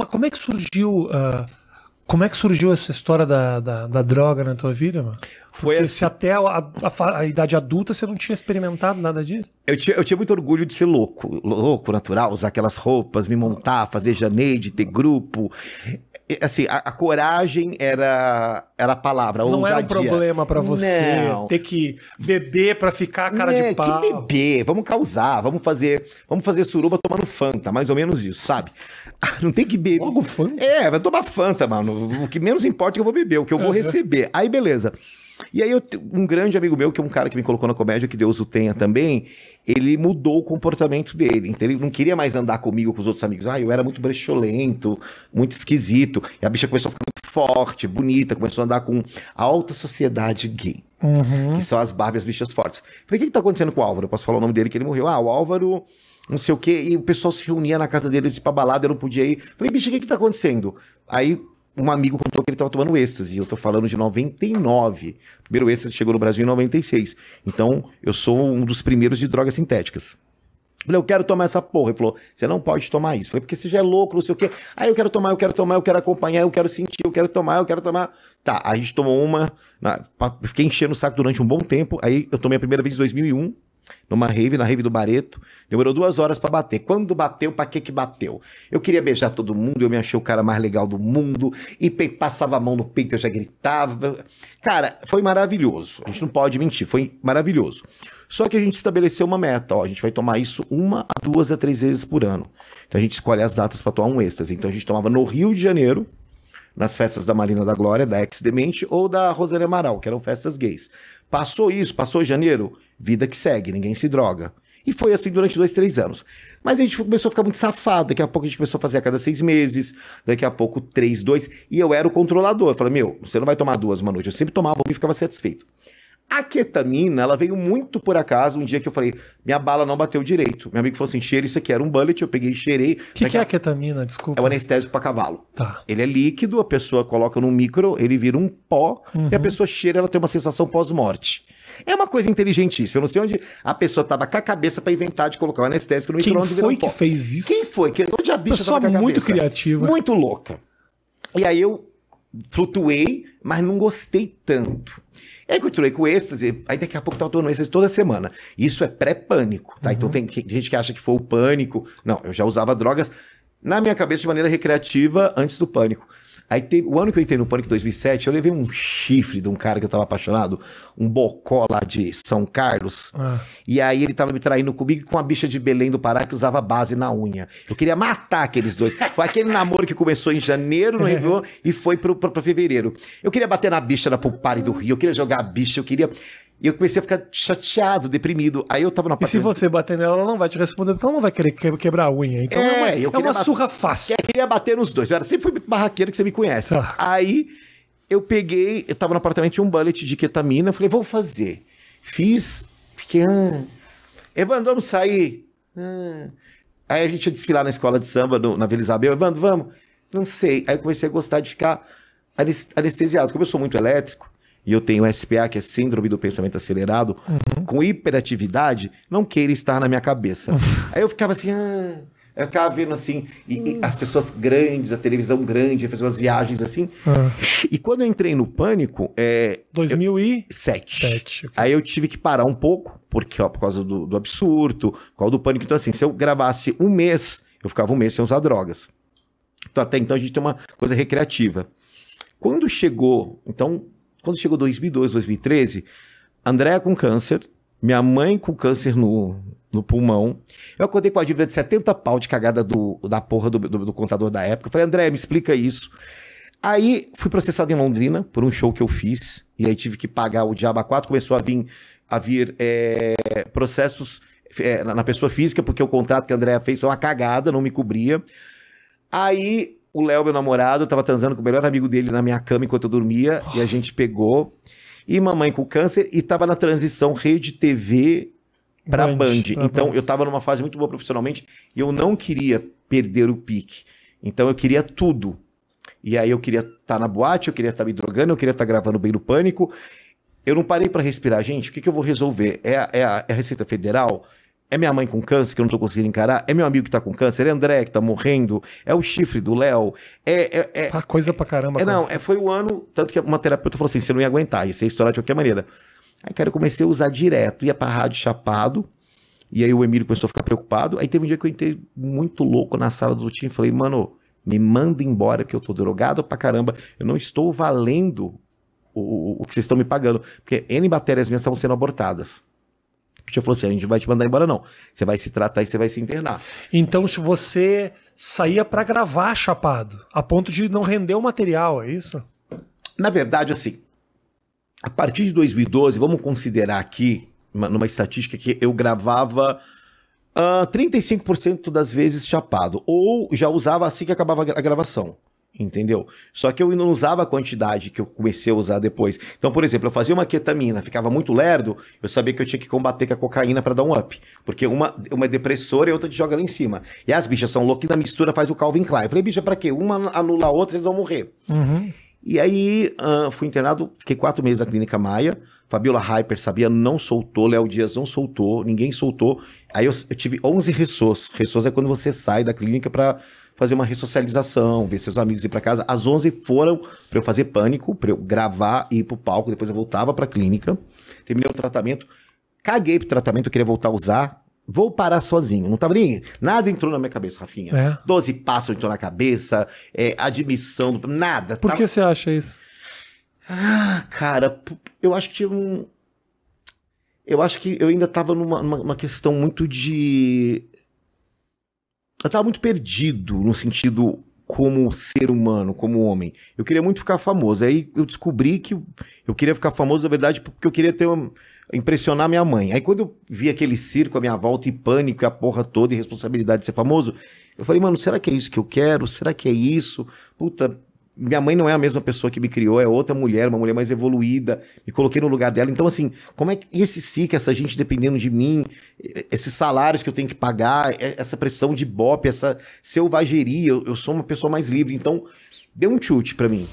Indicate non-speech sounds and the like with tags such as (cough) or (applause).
Mas como é que surgiu. Uh, como é que surgiu essa história da, da, da droga na tua vida, mano? Foi assim... se até a, a, a, idade adulta você não tinha experimentado nada disso? Eu tinha, eu tinha muito orgulho de ser louco, louco, natural, usar aquelas roupas, me montar, fazer de ter grupo. Assim, a, a coragem era era a palavra. Não ousadia. era um problema para você não. ter que beber para ficar a cara não, de né, pau. Que beber, vamos causar, vamos fazer, vamos fazer suruba tomando Fanta, mais ou menos isso, sabe? (laughs) Ah, não tem que beber. Logo Fanta? É, vai tomar Fanta, mano. O que menos importa é que eu vou beber, o que eu vou receber. Aí beleza. E aí, eu, um grande amigo meu, que é um cara que me colocou na comédia, que Deus o tenha também, ele mudou o comportamento dele. Então, ele não queria mais andar comigo, com os outros amigos. Ah, eu era muito brecholento, muito esquisito. E a bicha começou a ficar muito forte, bonita, começou a andar com a alta sociedade gay. Uhum. Que são as Barbie, as bichas fortes. Falei, o que, que tá acontecendo com o Álvaro? Eu posso falar o nome dele, que ele morreu. Ah, o Álvaro não sei o quê, e o pessoal se reunia na casa deles pra balada, eu não podia ir. Falei, bicho, o que que tá acontecendo? Aí um amigo contou que ele estava tomando êxtase. Eu estou falando de 99. O primeiro êxtase chegou no Brasil em 96. Então, eu sou um dos primeiros de drogas sintéticas. Eu falei, eu quero tomar essa porra. Ele falou, você não pode tomar isso. Eu falei, porque você já é louco, não sei o quê. Aí ah, eu quero tomar, eu quero tomar, eu quero acompanhar, eu quero sentir, eu quero tomar, eu quero tomar. Tá, a gente tomou uma. Na, fiquei enchendo o saco durante um bom tempo. Aí eu tomei a primeira vez em 2001 numa rave, na rave do Bareto. Demorou duas horas para bater. Quando bateu, para que que bateu? Eu queria beijar todo mundo, eu me achei o cara mais legal do mundo. E passava a mão no peito, eu já gritava. Cara, foi maravilhoso. A gente não pode mentir, foi maravilhoso. Só que a gente estabeleceu uma meta, ó, a gente vai tomar isso uma a duas a três vezes por ano. Então a gente escolhe as datas para tomar um êxtase. Então a gente tomava no Rio de Janeiro, nas festas da Marina da Glória, da ex-demente, ou da Rosane Amaral, que eram festas gays. Passou isso, passou janeiro, vida que segue, ninguém se droga. E foi assim durante dois, três anos. Mas a gente começou a ficar muito safado. Daqui a pouco a gente começou a fazer a cada seis meses, daqui a pouco três, dois. E eu era o controlador. Eu falei, meu, você não vai tomar duas uma noite. Eu sempre tomava e ficava satisfeito. A ketamina, ela veio muito por acaso um dia que eu falei, minha bala não bateu direito. Meu amigo falou assim, cheira isso aqui, era um bullet, eu peguei e cheirei. O que, que, é a ketamina, desculpa? É o anestésico para cavalo. Tá. Ele é líquido, a pessoa coloca no micro, ele vira um pó, uhum. e a uhum. pessoa cheira, ela tem uma sensação pós-morte. É uma coisa inteligentíssima. Eu não sei onde a pessoa tava com a cabeça para inventar de colocar o um anestésico no micro-ondas. Quem foi que pó. fez isso? Quem foi? Onde a bicha pessoa tava com a cabeça? muito criativa. Muito louca. E aí eu flutuei, mas não gostei tanto. E aí continuei com êxtase, aí daqui a pouco tá tomando êxtase toda semana. Isso é pré-pânico, tá? Então uhum. Então tem gente que acha que foi o pânico. Não, eu já usava drogas na minha cabeça de maneira recreativa antes do pânico. Aí teve, o ano que eu entrei no Pânico 2007, eu levei um chifre de um cara que eu tava apaixonado, um bocó lá de São Carlos. Ah. E aí ele tava me traindo comigo com a bicha de Belém do Pará que usava base na unha. Eu queria matar aqueles dois. Foi aquele namoro que começou em janeiro (laughs) no Réveillon e foi pro, pro, pra fevereiro. Eu queria bater na bicha da Pupari do Rio, eu queria jogar a bicha, eu queria. E eu comecei a ficar chateado, deprimido. Aí eu tava na parte. E se você bater nela, ela não vai te responder, porque ela não vai querer quebrar a unha. Então é, é uma, é uma surra fácil. Eu queria bater nos dois. Eu era, sempre fui barraqueiro que você me conhece. Tá. Aí eu peguei, eu tava no apartamento, tinha um bullet de ketamina. Eu falei, vou fazer. Fiz. Fiquei. Ah, Evandro, vamos sair. Ah. Aí a gente ia desfilar na escola de samba, no, na Vila Isabel. Evandro, vamos. Não sei. Aí eu comecei a gostar de ficar anestesiado. Como eu sou muito elétrico, e eu tenho SPA, que é Síndrome do Pensamento Acelerado, uhum. com hiperatividade, não queira estar na minha cabeça. Uhum. (laughs) Aí eu ficava assim, ah... eu ficava vendo assim, e, e as pessoas grandes, a televisão grande, fazer umas viagens assim. Uhum. E quando eu entrei no pânico, é. 2007. Eu... Okay. Aí eu tive que parar um pouco, porque ó, por causa do, do absurdo, qual do pânico. Então, assim, se eu gravasse um mês, eu ficava um mês sem usar drogas. Então, até então a gente tem uma coisa recreativa. Quando chegou, então quando chegou 2002, 2013, Andréa com câncer, minha mãe com câncer no, no pulmão. Eu acordei com a dívida de 70 pau de cagada do, da porra do, do, do contador da época. falei, Andréa, me explica isso. Aí fui processado em Londrina por um show que eu fiz. E aí tive que pagar o diabo a 4. Começou a vir, a vir é, processos é, na pessoa física, porque o contrato que a Andréa fez foi uma cagada, não me cobria. Aí o Léo, meu namorado, tava transando com o melhor amigo dele na minha cama enquanto eu dormia, e a gente pegou. E mamãe com câncer, e tava na transição rede TV pra Band. Band. Pra então Band. eu tava numa fase muito boa profissionalmente, e eu não queria perder o pique. Então eu queria tudo. E aí eu queria estar tá na boate, eu queria estar tá me drogando, eu queria estar tá gravando bem no pânico. Eu não parei para respirar, gente. O que, que eu vou resolver? É é a, é a Receita Federal? É minha mãe com câncer que eu não estou conseguindo encarar? É meu amigo que está com câncer? É André que está morrendo? É o chifre do Léo? É, é, é tá coisa pra caramba. É, não, é, foi o um ano, tanto que uma terapeuta falou assim, você não ia aguentar, ia ser estourar de qualquer maneira. Aí, cara, eu comecei a usar direto, ia pra rádio chapado, e aí o Emílio começou a ficar preocupado. Aí teve um dia que eu entrei muito louco na sala do time, falei, mano, me manda embora porque eu tô drogado pra caramba, eu não estou valendo o, o, o que vocês estão me pagando, porque N bactérias minhas estavam sendo abortadas já falou assim: a gente vai te mandar embora, não. Você vai se tratar e você vai se internar. Então, se você saía para gravar chapado, a ponto de não render o material, é isso? Na verdade, assim, a partir de 2012, vamos considerar aqui, numa estatística, que eu gravava. Uh, ah, 35% das vezes chapado, ou já usava assim que acabava a gravação. Entendeu? Só que eu não usava a quantidade que eu comecei a usar depois. Então, por exemplo, eu fazia uma ketamina, ficava muito lerdo, eu sabia que eu tinha que combater com a cocaína para dar um up. Porque uma, uma é depressora e outra te joga lá em cima. E as bichas são loucas e na mistura faz o Calvin Klein. Eu falei, bicha, pra quê? Uma anula a outra, vocês vão morrer. Uhum. E aí, uh, fui internado, fiquei quatro meses na clínica Maia. Fabiola Hyper sabia, não soltou, Léo Dias não soltou, ninguém soltou. Aí eu, eu tive 11 ressos. Ressos é quando você sai da clínica para fazer uma ressocialização, ver seus amigos ir para casa. As 11 foram para eu fazer pânico, para eu gravar e ir pro palco, depois eu voltava para clínica. Terminei o tratamento. Caguei pro tratamento, eu queria voltar a usar. Vou parar sozinho, não tava nem. Nada entrou na minha cabeça, Rafinha. É. 12 passos entrou na cabeça, é, admissão, nada. Por tava... que você acha isso? Ah, cara, eu acho que um, eu acho que eu ainda estava numa, numa questão muito de. Eu estava muito perdido no sentido como ser humano, como homem. Eu queria muito ficar famoso. Aí eu descobri que eu queria ficar famoso, na verdade, porque eu queria ter uma... impressionar minha mãe. Aí quando eu vi aquele circo, a minha volta e pânico, e a porra toda, e responsabilidade de ser famoso, eu falei, mano, será que é isso que eu quero? Será que é isso? Puta, minha mãe não é a mesma pessoa que me criou, é outra mulher, uma mulher mais evoluída, me coloquei no lugar dela. Então, assim, como é que esse SIC, essa gente dependendo de mim, esses salários que eu tenho que pagar, essa pressão de bope, essa selvageria, eu, eu sou uma pessoa mais livre. Então, deu um chute para mim.